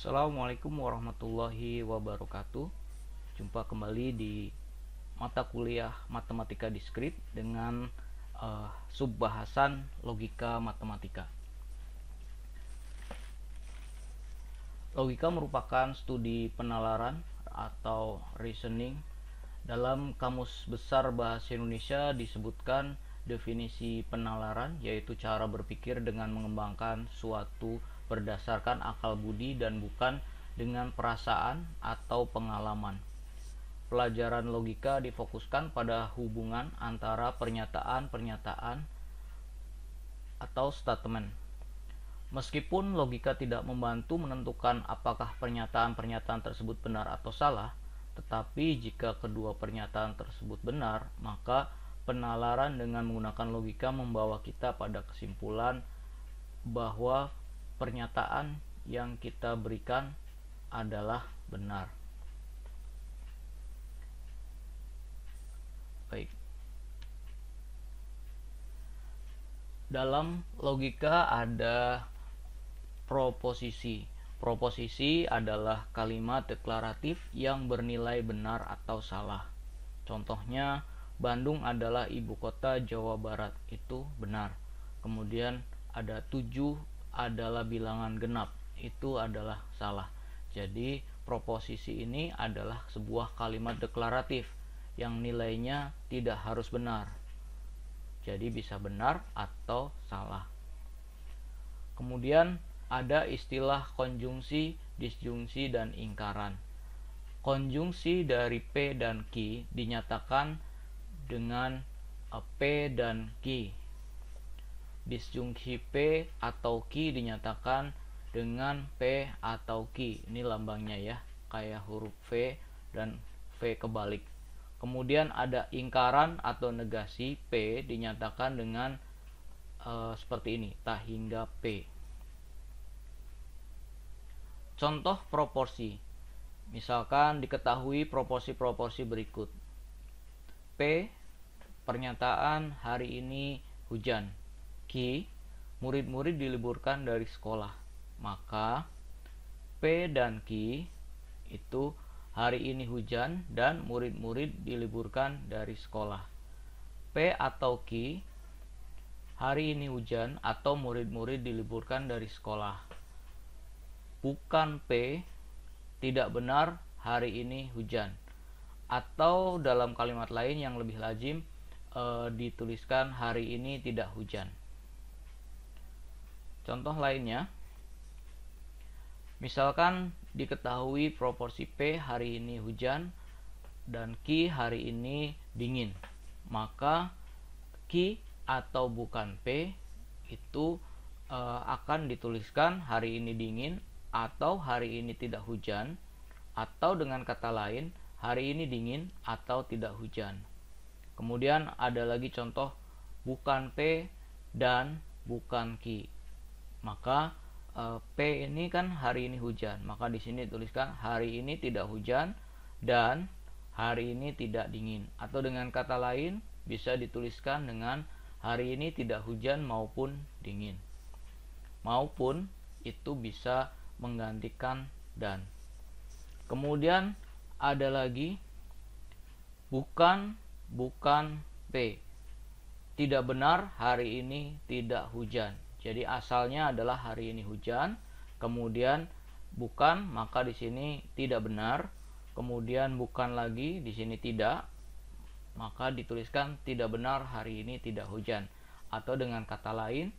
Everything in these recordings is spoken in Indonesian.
Assalamualaikum warahmatullahi wabarakatuh. Jumpa kembali di mata kuliah Matematika Diskrit dengan uh, subbahasan logika matematika. Logika merupakan studi penalaran atau reasoning. Dalam Kamus Besar Bahasa Indonesia disebutkan definisi penalaran yaitu cara berpikir dengan mengembangkan suatu berdasarkan akal budi dan bukan dengan perasaan atau pengalaman. Pelajaran logika difokuskan pada hubungan antara pernyataan-pernyataan atau statement. Meskipun logika tidak membantu menentukan apakah pernyataan-pernyataan tersebut benar atau salah, tetapi jika kedua pernyataan tersebut benar, maka penalaran dengan menggunakan logika membawa kita pada kesimpulan bahwa pernyataan yang kita berikan adalah benar. Baik. Dalam logika ada proposisi. Proposisi adalah kalimat deklaratif yang bernilai benar atau salah. Contohnya, Bandung adalah ibu kota Jawa Barat. Itu benar. Kemudian ada tujuh adalah bilangan genap itu adalah salah. Jadi proposisi ini adalah sebuah kalimat deklaratif yang nilainya tidak harus benar. Jadi bisa benar atau salah. Kemudian ada istilah konjungsi, disjungsi dan ingkaran. Konjungsi dari P dan Q dinyatakan dengan eh, P dan Q disjungsi P atau Q dinyatakan dengan P atau Q. Ini lambangnya ya, kayak huruf V dan V kebalik. Kemudian ada ingkaran atau negasi P dinyatakan dengan e, seperti ini, tak hingga P. Contoh proporsi. Misalkan diketahui proporsi-proporsi berikut. P pernyataan hari ini hujan K, murid-murid diliburkan dari sekolah. Maka P dan Ki itu hari ini hujan dan murid-murid diliburkan dari sekolah. P atau Ki hari ini hujan atau murid-murid diliburkan dari sekolah. Bukan P tidak benar hari ini hujan. Atau dalam kalimat lain yang lebih lazim e, dituliskan hari ini tidak hujan. Contoh lainnya, misalkan diketahui proporsi P hari ini hujan dan Q hari ini dingin. Maka Q atau bukan P itu e, akan dituliskan hari ini dingin atau hari ini tidak hujan atau dengan kata lain hari ini dingin atau tidak hujan. Kemudian ada lagi contoh bukan P dan bukan Q maka e, P ini kan hari ini hujan maka di sini tuliskan hari ini tidak hujan dan hari ini tidak dingin atau dengan kata lain bisa dituliskan dengan hari ini tidak hujan maupun dingin maupun itu bisa menggantikan dan kemudian ada lagi bukan bukan P tidak benar hari ini tidak hujan jadi asalnya adalah hari ini hujan, kemudian bukan, maka di sini tidak benar. Kemudian bukan lagi, di sini tidak. Maka dituliskan tidak benar hari ini tidak hujan. Atau dengan kata lain,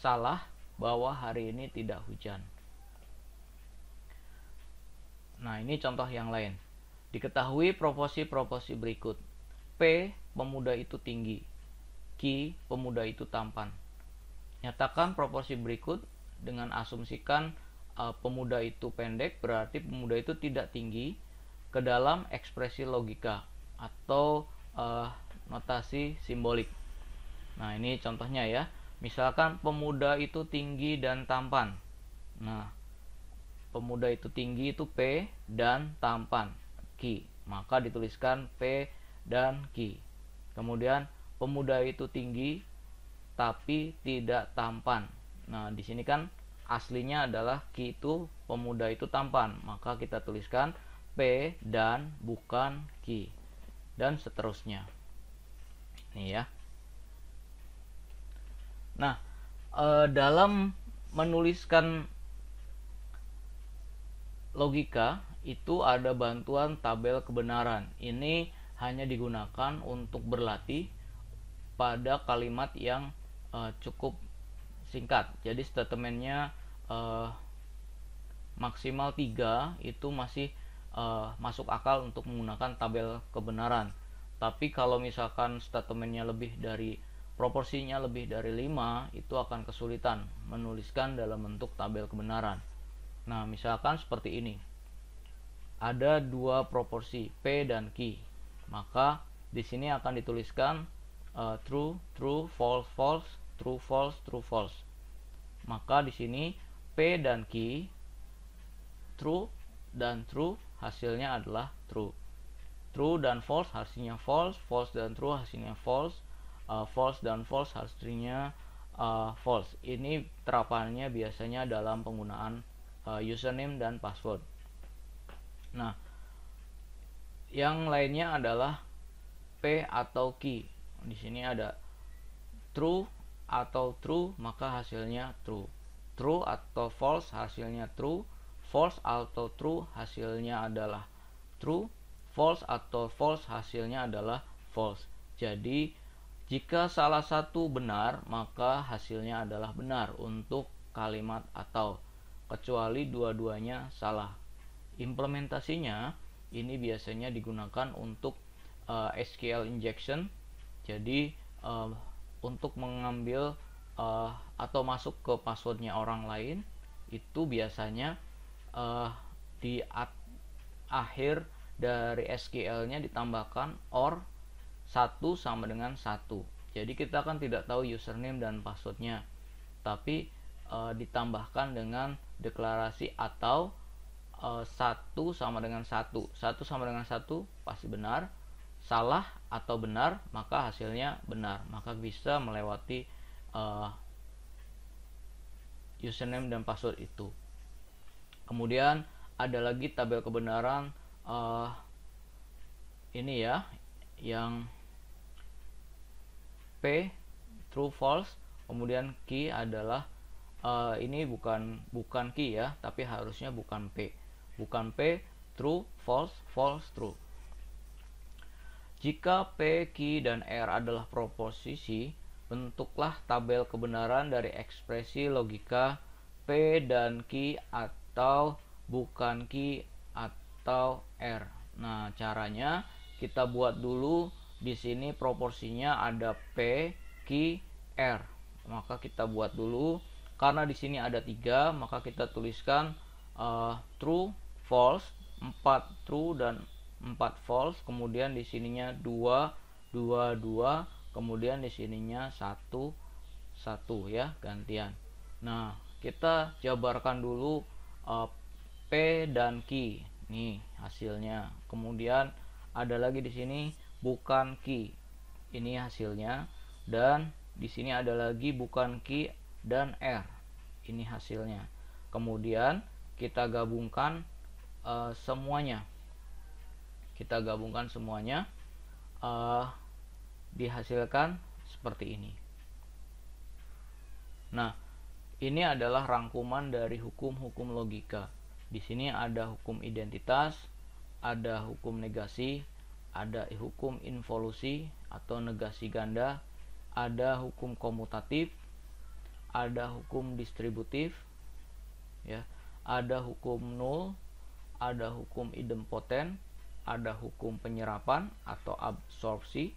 salah bahwa hari ini tidak hujan. Nah, ini contoh yang lain. Diketahui proposi-proposi berikut. P, pemuda itu tinggi. Ki, pemuda itu tampan Nyatakan proporsi berikut dengan asumsikan uh, pemuda itu pendek berarti pemuda itu tidak tinggi ke dalam ekspresi logika atau uh, notasi simbolik. Nah, ini contohnya ya. Misalkan pemuda itu tinggi dan tampan. Nah, pemuda itu tinggi itu P dan tampan Q. Maka dituliskan P dan Q. Kemudian pemuda itu tinggi tapi tidak tampan. Nah, di sini kan aslinya adalah ki itu pemuda itu tampan, maka kita tuliskan P dan bukan ki dan seterusnya. Nih ya. Nah, e, dalam menuliskan logika itu ada bantuan tabel kebenaran. Ini hanya digunakan untuk berlatih pada kalimat yang uh, cukup singkat jadi statementnya uh, maksimal 3 itu masih uh, masuk akal untuk menggunakan tabel kebenaran tapi kalau misalkan statementnya lebih dari proporsinya lebih dari 5 itu akan kesulitan menuliskan dalam bentuk tabel kebenaran nah misalkan seperti ini ada dua proporsi P dan Q maka di sini akan dituliskan uh, true, true, false, false true false true false maka di sini p dan q true dan true hasilnya adalah true true dan false hasilnya false false dan true hasilnya false uh, false dan false hasilnya uh, false ini terapannya biasanya dalam penggunaan uh, username dan password nah yang lainnya adalah p atau key di sini ada true atau true maka hasilnya true true atau false hasilnya true false atau true hasilnya adalah true false atau false hasilnya adalah false jadi jika salah satu benar maka hasilnya adalah benar untuk kalimat atau kecuali dua-duanya salah implementasinya ini biasanya digunakan untuk uh, eh, SQL injection jadi uh, untuk mengambil uh, atau masuk ke passwordnya orang lain itu biasanya uh, di at akhir dari SQL-nya ditambahkan or 1 sama dengan 1 jadi kita kan tidak tahu username dan passwordnya tapi uh, ditambahkan dengan deklarasi atau satu 1 sama dengan 1 satu sama dengan satu pasti benar salah atau benar maka hasilnya benar maka bisa melewati uh, username dan password itu kemudian ada lagi tabel kebenaran uh, ini ya yang P true false kemudian key adalah uh, ini bukan bukan key ya tapi harusnya bukan P bukan P true false false true jika P, Q, dan R adalah proposisi, bentuklah tabel kebenaran dari ekspresi logika P dan Q atau bukan Q atau R. Nah, caranya kita buat dulu di sini proporsinya ada P, Q, R. Maka kita buat dulu karena di sini ada tiga maka kita tuliskan uh, true, false, 4 true dan 4 false kemudian di sininya 2 2 2 kemudian di sininya 1 1 ya gantian nah kita jabarkan dulu uh, P dan Q nih hasilnya kemudian ada lagi di sini bukan Q ini hasilnya dan di sini ada lagi bukan Q dan R ini hasilnya kemudian kita gabungkan uh, semuanya kita gabungkan semuanya uh, dihasilkan seperti ini nah ini adalah rangkuman dari hukum-hukum logika di sini ada hukum identitas ada hukum negasi ada hukum involusi atau negasi ganda ada hukum komutatif ada hukum distributif ya ada hukum nul ada hukum idempotent ada hukum penyerapan atau absorpsi,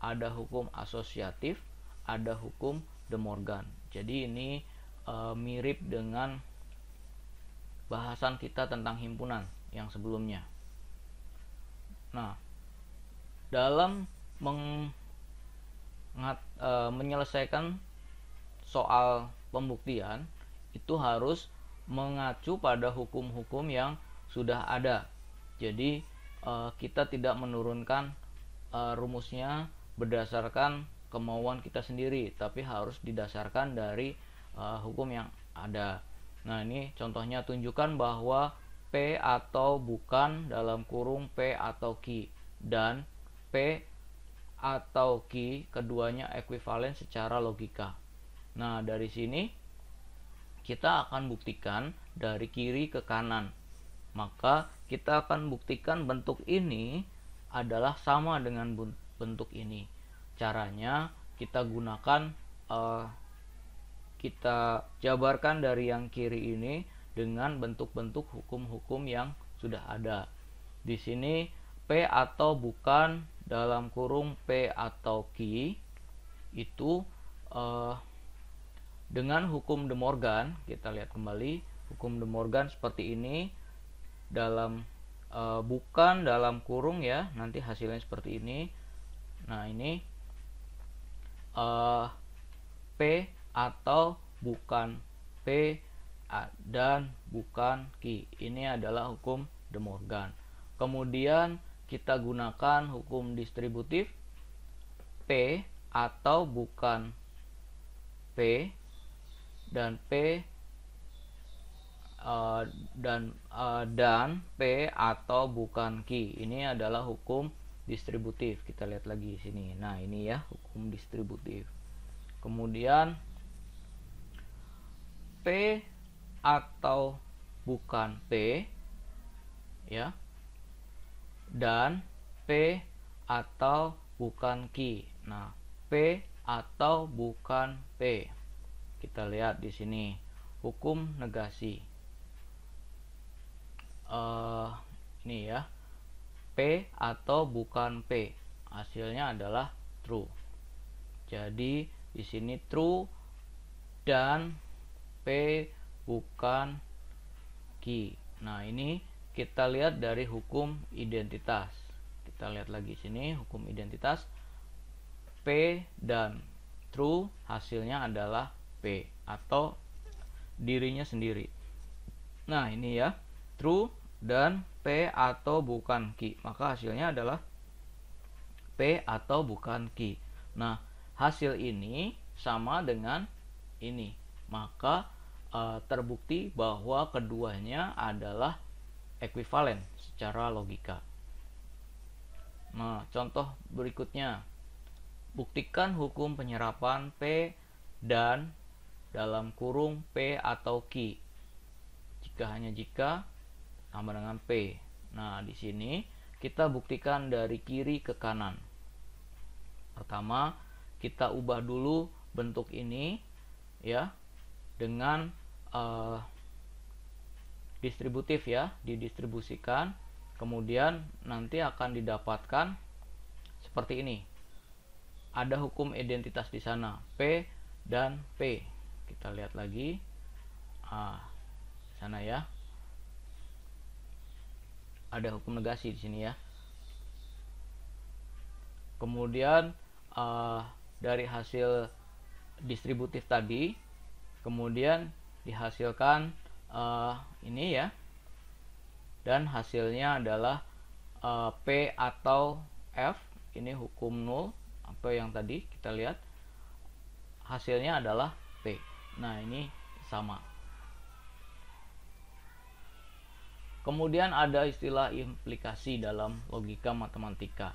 ada hukum asosiatif, ada hukum De Morgan. Jadi ini e, mirip dengan bahasan kita tentang himpunan yang sebelumnya. Nah, dalam meng, ngat, e, eh, menyelesaikan soal pembuktian itu harus mengacu pada hukum-hukum yang sudah ada. Jadi uh, kita tidak menurunkan uh, rumusnya berdasarkan kemauan kita sendiri tapi harus didasarkan dari uh, hukum yang ada nah ini contohnya tunjukkan bahwa P atau bukan dalam kurung P atau Q dan P atau Q keduanya ekuivalen secara logika nah dari sini kita akan buktikan dari kiri ke kanan maka kita akan buktikan bentuk ini adalah sama dengan bentuk ini caranya kita gunakan uh, kita jabarkan dari yang kiri ini dengan bentuk-bentuk hukum-hukum yang sudah ada di sini P atau bukan dalam kurung P atau Q itu uh, dengan hukum De Morgan, kita lihat kembali, hukum De Morgan seperti ini, dalam e, bukan dalam kurung ya nanti hasilnya seperti ini nah ini e, P atau bukan P dan bukan Q ini adalah hukum De Morgan kemudian kita gunakan hukum distributif P atau bukan P dan P uh, dan uh, dan p atau bukan q ini adalah hukum distributif kita lihat lagi di sini nah ini ya hukum distributif kemudian p atau bukan p ya dan p atau bukan q nah p atau bukan p kita lihat di sini hukum negasi uh, ini ya P atau bukan P hasilnya adalah true jadi di sini true dan P bukan Q nah ini kita lihat dari hukum identitas kita lihat lagi sini hukum identitas P dan true hasilnya adalah P atau dirinya sendiri nah ini ya true dan P atau bukan Q. Maka hasilnya adalah P atau bukan Q. Nah, hasil ini sama dengan ini. Maka e, terbukti bahwa keduanya adalah ekuivalen secara logika. Nah, contoh berikutnya. Buktikan hukum penyerapan P dan dalam kurung P atau Q. Jika hanya jika sama dengan P. Nah, di sini kita buktikan dari kiri ke kanan. Pertama, kita ubah dulu bentuk ini ya dengan uh, distributif ya, didistribusikan. Kemudian nanti akan didapatkan seperti ini. Ada hukum identitas di sana, P dan P. Kita lihat lagi. Ah, sana ya ada hukum negasi di sini ya kemudian uh, dari hasil distributif tadi kemudian dihasilkan uh, ini ya dan hasilnya adalah uh, P atau F ini hukum nol apa yang tadi kita lihat hasilnya adalah P nah ini sama Kemudian ada istilah implikasi dalam logika matematika,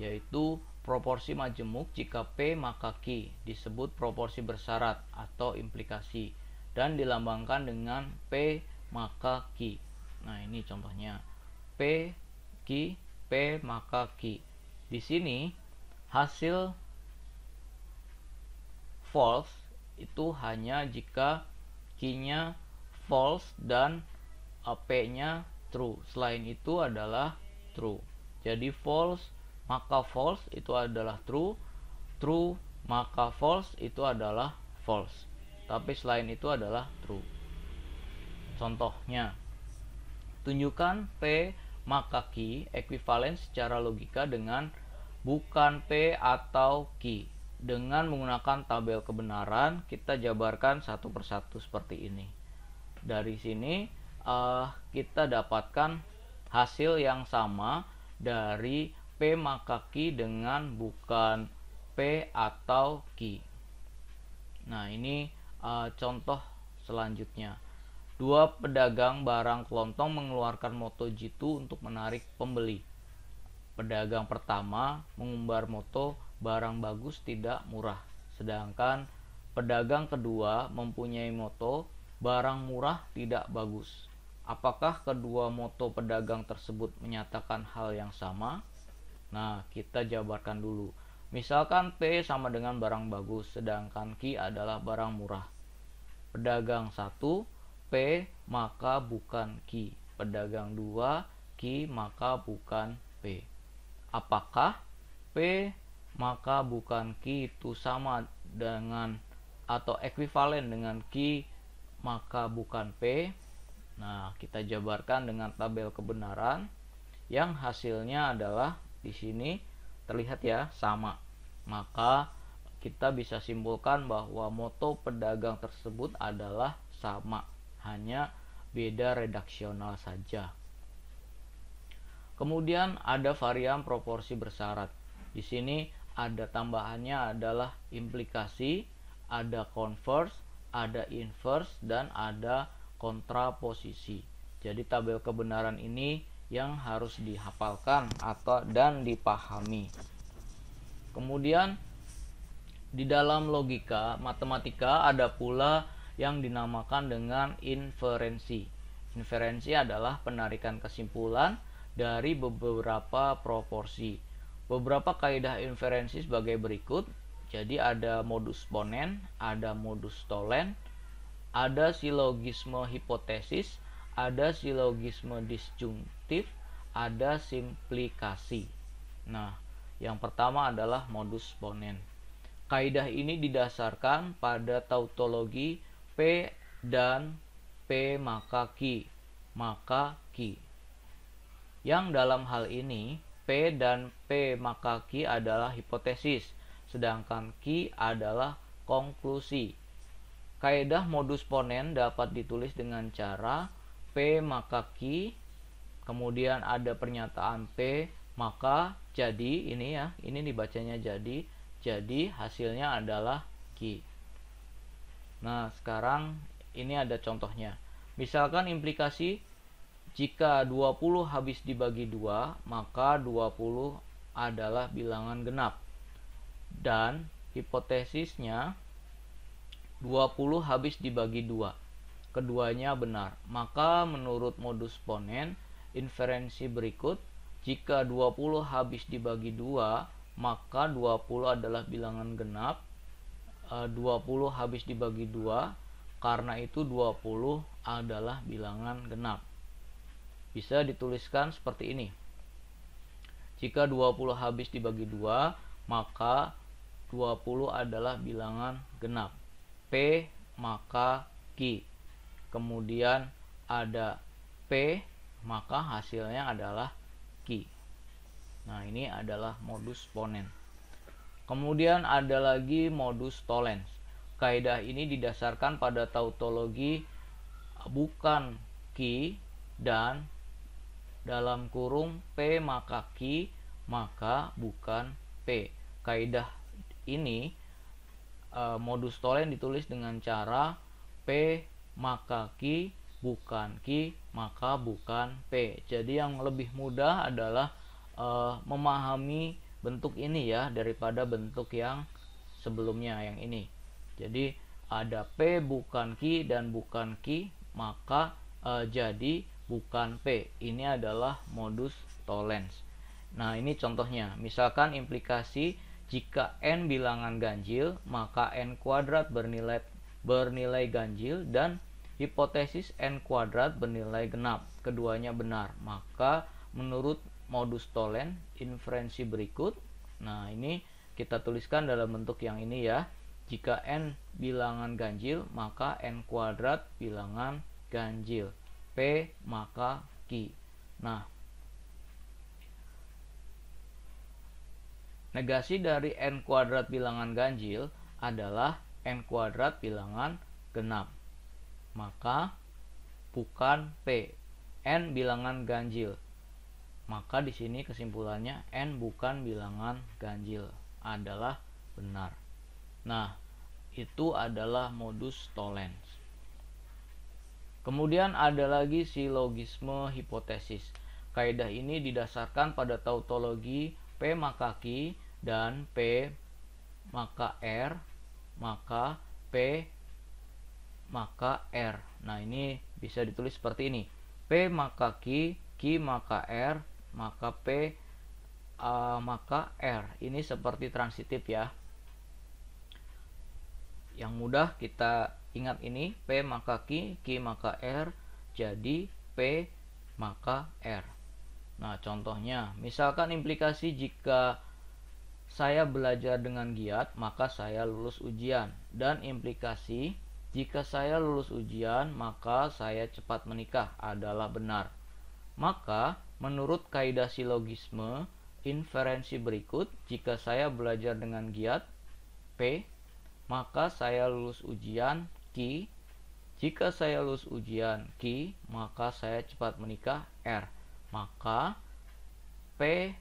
yaitu proporsi majemuk jika P maka Q disebut proporsi bersyarat atau implikasi dan dilambangkan dengan P maka Q. Nah, ini contohnya. P Q P maka Q. Di sini hasil false itu hanya jika Q-nya false dan ap nya true. Selain itu adalah true. Jadi false maka false itu adalah true, true maka false itu adalah false. Tapi selain itu adalah true. Contohnya tunjukkan p maka key equivalent secara logika dengan bukan p atau key. Dengan menggunakan tabel kebenaran kita jabarkan satu persatu seperti ini. Dari sini uh, kita dapatkan hasil yang sama dari P maka Q dengan bukan P atau Q. Nah, ini uh, contoh selanjutnya. Dua pedagang barang kelontong mengeluarkan moto jitu untuk menarik pembeli. Pedagang pertama mengumbar moto barang bagus tidak murah. Sedangkan pedagang kedua mempunyai moto barang murah tidak bagus. Apakah kedua moto pedagang tersebut menyatakan hal yang sama? Nah, kita jabarkan dulu. Misalkan P sama dengan barang bagus, sedangkan Q adalah barang murah. Pedagang 1, P maka bukan Q. Pedagang 2, Q maka bukan P. Apakah P maka bukan Q itu sama dengan atau ekuivalen dengan Q maka bukan P? Nah, kita jabarkan dengan tabel kebenaran yang hasilnya adalah di sini terlihat ya sama. Maka kita bisa simpulkan bahwa moto pedagang tersebut adalah sama, hanya beda redaksional saja. Kemudian ada varian proporsi bersyarat. Di sini ada tambahannya adalah implikasi, ada converse, ada inverse dan ada kontraposisi. Jadi tabel kebenaran ini yang harus dihafalkan atau dan dipahami. Kemudian di dalam logika matematika ada pula yang dinamakan dengan inferensi. Inferensi adalah penarikan kesimpulan dari beberapa proporsi. Beberapa kaidah inferensi sebagai berikut. Jadi ada modus ponen, ada modus tollens. Ada silogisme hipotesis, ada silogisme disjungtif, ada simplikasi. Nah, yang pertama adalah modus ponen. Kaidah ini didasarkan pada tautologi P dan P maka Q, maka Q. Yang dalam hal ini P dan P maka Q adalah hipotesis, sedangkan Q adalah konklusi. Kaedah modus ponen dapat ditulis dengan cara P maka Q, kemudian ada pernyataan P maka jadi ini ya, ini dibacanya jadi, jadi hasilnya adalah Q. Nah, sekarang ini ada contohnya. Misalkan implikasi jika 20 habis dibagi 2, maka 20 adalah bilangan genap. Dan hipotesisnya 20 habis dibagi 2. Keduanya benar. Maka menurut modus ponen, inferensi berikut, jika 20 habis dibagi 2, maka 20 adalah bilangan genap. 20 e, habis dibagi 2, karena itu 20 adalah bilangan genap. Bisa dituliskan seperti ini. Jika 20 habis dibagi 2, maka 20 adalah bilangan genap. P maka Q. Kemudian ada P maka hasilnya adalah Q. Nah, ini adalah modus ponen. Kemudian ada lagi modus tollens. Kaidah ini didasarkan pada tautologi bukan Q dan dalam kurung P maka Q maka bukan P. Kaidah ini uh, modus tolen ditulis dengan cara P maka Q bukan Q maka bukan P. Jadi yang lebih mudah adalah uh, memahami bentuk ini ya daripada bentuk yang sebelumnya yang ini. Jadi ada P bukan Q dan bukan Q maka uh, jadi bukan P. Ini adalah modus tollens. Nah, ini contohnya. Misalkan implikasi jika n bilangan ganjil, maka n kuadrat bernilai bernilai ganjil dan hipotesis n kuadrat bernilai genap. Keduanya benar. Maka menurut modus tollen inferensi berikut. Nah, ini kita tuliskan dalam bentuk yang ini ya. Jika n bilangan ganjil, maka n kuadrat bilangan ganjil. P maka Q. Nah, Negasi dari n kuadrat bilangan ganjil adalah n kuadrat bilangan genap. Maka bukan P. N bilangan ganjil. Maka di sini kesimpulannya N bukan bilangan ganjil adalah benar. Nah, itu adalah modus tollens. Kemudian ada lagi silogisme hipotesis. Kaidah ini didasarkan pada tautologi P maka Q dan P maka R maka P maka R. Nah, ini bisa ditulis seperti ini. P maka Q, Q maka R, maka P uh, maka R. Ini seperti transitif ya. Yang mudah kita ingat ini P maka Q, Q maka R, jadi P maka R. Nah, contohnya, misalkan implikasi jika saya belajar dengan giat, maka saya lulus ujian. Dan implikasi, jika saya lulus ujian, maka saya cepat menikah adalah benar. Maka, menurut kaidah silogisme, inferensi berikut, jika saya belajar dengan giat, P, maka saya lulus ujian, Q. Jika saya lulus ujian, Q, maka saya cepat menikah, R maka P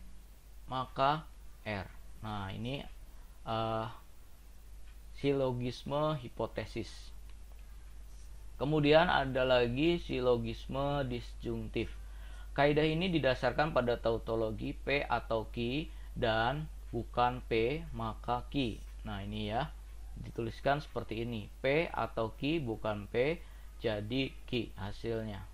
maka R. Nah, ini uh, silogisme hipotesis. Kemudian ada lagi silogisme disjungtif. Kaidah ini didasarkan pada tautologi P atau q dan bukan P maka q. Nah, ini ya dituliskan seperti ini. P atau q bukan P jadi q hasilnya.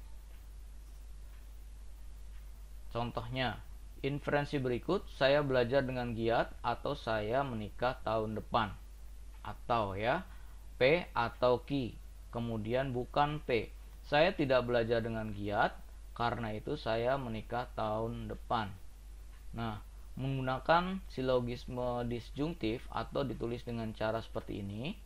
Contohnya, inferensi berikut, saya belajar dengan giat atau saya menikah tahun depan. Atau ya, P atau Ki. Kemudian bukan P. Saya tidak belajar dengan giat, karena itu saya menikah tahun depan. Nah, menggunakan silogisme disjungtif atau ditulis dengan cara seperti ini,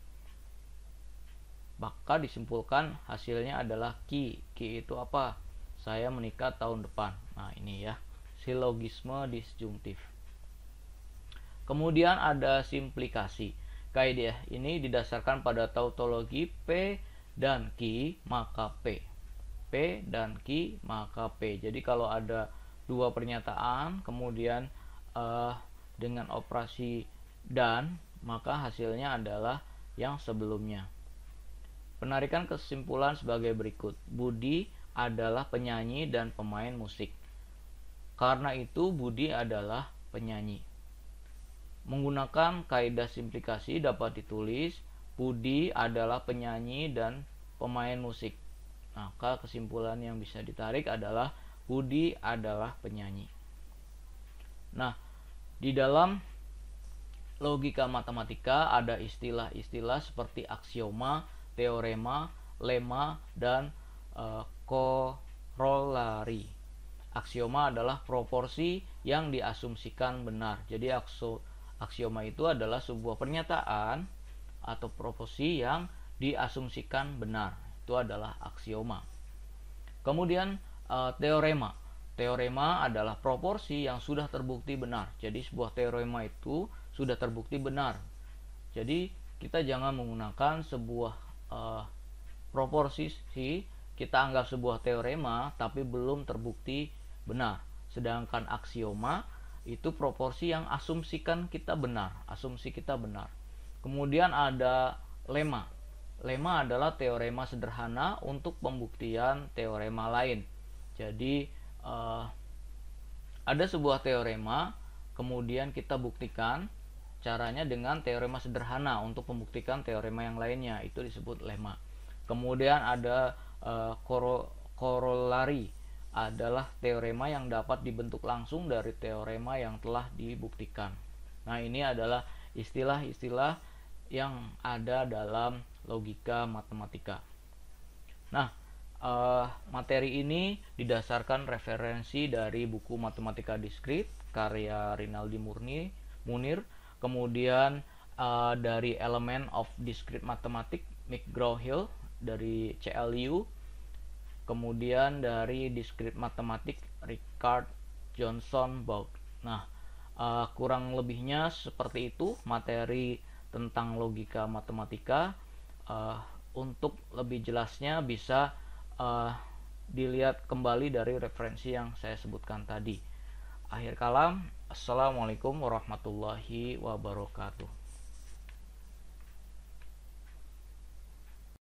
maka disimpulkan hasilnya adalah Ki. Ki itu apa? saya menikah tahun depan nah ini ya silogisme disjungtif kemudian ada simplikasi kaidah ini didasarkan pada tautologi P dan Q maka P P dan Q maka P jadi kalau ada dua pernyataan kemudian uh, dengan operasi dan maka hasilnya adalah yang sebelumnya penarikan kesimpulan sebagai berikut Budi adalah penyanyi dan pemain musik. Karena itu Budi adalah penyanyi. Menggunakan kaidah simplikasi dapat ditulis Budi adalah penyanyi dan pemain musik. Maka kesimpulan yang bisa ditarik adalah Budi adalah penyanyi. Nah, di dalam logika matematika ada istilah-istilah seperti aksioma, teorema, lema, dan e, korolari. Aksioma adalah proporsi yang diasumsikan benar. Jadi aksioma itu adalah sebuah pernyataan atau proporsi yang diasumsikan benar. Itu adalah aksioma. Kemudian eh, teorema. Teorema adalah proporsi yang sudah terbukti benar. Jadi sebuah teorema itu sudah terbukti benar. Jadi kita jangan menggunakan sebuah uh, proporsi kita anggap sebuah teorema tapi belum terbukti benar. Sedangkan aksioma itu proporsi yang asumsikan kita benar, asumsi kita benar. Kemudian ada lema. Lema adalah teorema sederhana untuk pembuktian teorema lain. Jadi eh, ada sebuah teorema, kemudian kita buktikan caranya dengan teorema sederhana untuk membuktikan teorema yang lainnya. Itu disebut lema. Kemudian ada uh, korolari adalah teorema yang dapat dibentuk langsung dari teorema yang telah dibuktikan. Nah, ini adalah istilah-istilah yang ada dalam logika matematika. Nah, uh, materi ini didasarkan referensi dari buku Matematika Diskrit karya Rinaldi Murni Munir, kemudian uh, dari Element of Discrete Mathematics Mick Hill dari CLU kemudian dari diskrit matematik Richard Johnson Bog. nah uh, kurang lebihnya seperti itu materi tentang logika matematika uh, untuk lebih jelasnya bisa uh, dilihat kembali dari referensi yang saya sebutkan tadi akhir kalam assalamualaikum warahmatullahi wabarakatuh